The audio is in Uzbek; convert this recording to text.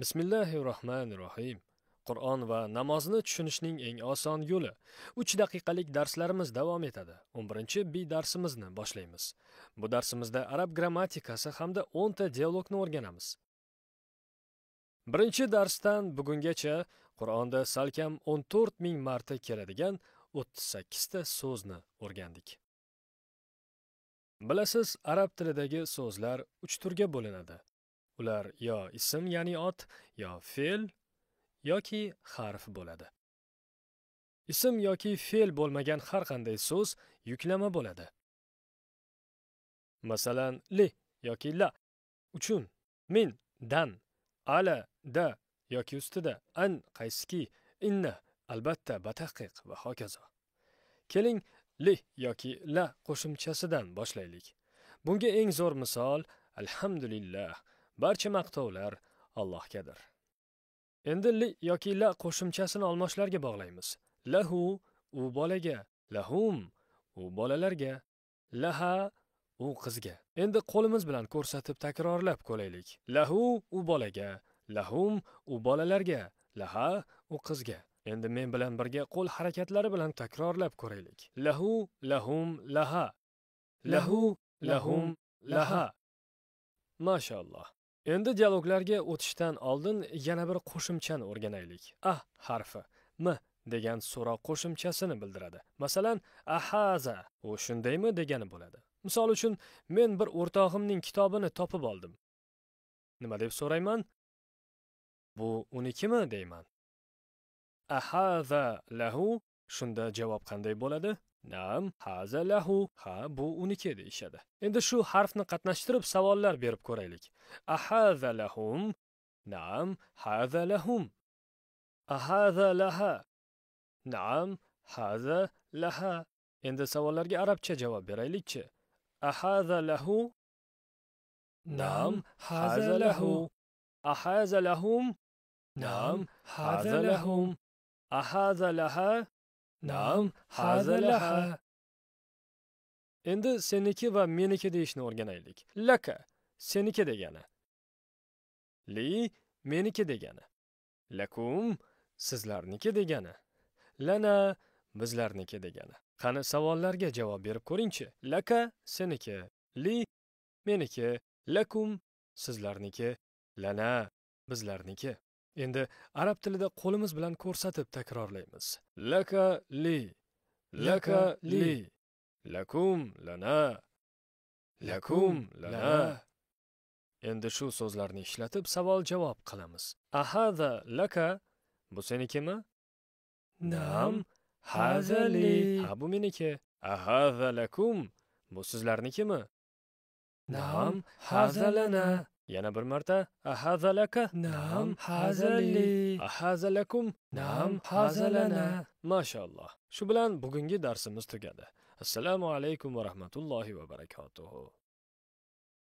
bismillahi rohmanir rohim qur'on va namozni tushunishning eng oson yo'li 3 daqiqalik darslarimiz davom etadi 11 bi darsimizni boshlaymiz bu darsimizda arab grammatikasi hamda 10 ta dialogni o'rganamiz birinchi darsdan bugungacha qur'onda salkam to'rt ming marta keladigan 38 ta so'zni o'rgandik bilasiz arab tilidagi so'zlar 3 turga bo'linadi Ular yo ism ya'ni ot, yo fe'l yoki harf bo'ladi. Ism yoki fe'l bo'lmagan har qanday so'z yuklama bo'ladi. Masalan, li yoki la, uchun, min, dan, ala, da yoki ustida, an, qaysiki, inna, albatta, batahqiq va hokazo. Keling, li yoki la qo'shimchasidan boshlaylik. Bunga eng zo'r misol alhamdulillah barcha maqtovlar allohgadir endi li yoki la qo'shimchasini olmoshlarga bog'laymiz lahu u bolaga lahum u bolalarga laha u qizga endi qo'limiz bilan ko'rsatib takrorlab ko'raylik lahu u bolaga lahum u bolalarga laha u qizga endi men bilan birga qo'l harakatlari bilan takrorlab ko'raylik lahu lahum laha lahu lahum laha mashaalloh endi dialoglarga o'tishdan oldin yana bir qo'shimchani o'rganaylik a harfi m degan so'roq qo'shimchasini bildiradi masalan ahaza u shundaymi degani bo'ladi misol uchun men bir o'rtog'imning kitobini topib oldim nima deb so'rayman bu unikimi deyman ahaza lahu shunda javob qanday bo'ladi nam haza lahu ha bu uniki deyishadi endi shu harfni qatnashtirib savollar berib ko'raylik ahaza lahum nam haza lahum ahaza laha nam haza laha endi savollarga arabcha javob beraylikchi ahaza lahu nam haza lahu ahaza lahum nam haza lahum ahaza laha Nam, haza laha. Endi seniki va meniki deyishni o'rganaylik. Laka seniki degani. Li meniki degani. Lakum sizlarniki degani. Lana bizlarniki degani. Qani savollarga javob berib ko'ringchi. Laka seniki, li meniki, lakum sizlarniki, lana bizlarniki. endi arab tilida qo'limiz bilan ko'rsatib takrorlaymiz laka li laka li lakum lana lakum lana endi shu so'zlarni ishlatib savol javob qilamiz ahada laka bu senikimi nam hazali ha bu meniki ahada lakum bu sizlarnikimi nam hazalana yana bir marta ahazalaka nam hazali ahazalakum nam hazalana mashaalloh shu bilan bugungi darsimiz tugadi assalomu alaykum va rahmatullohi va barakotuh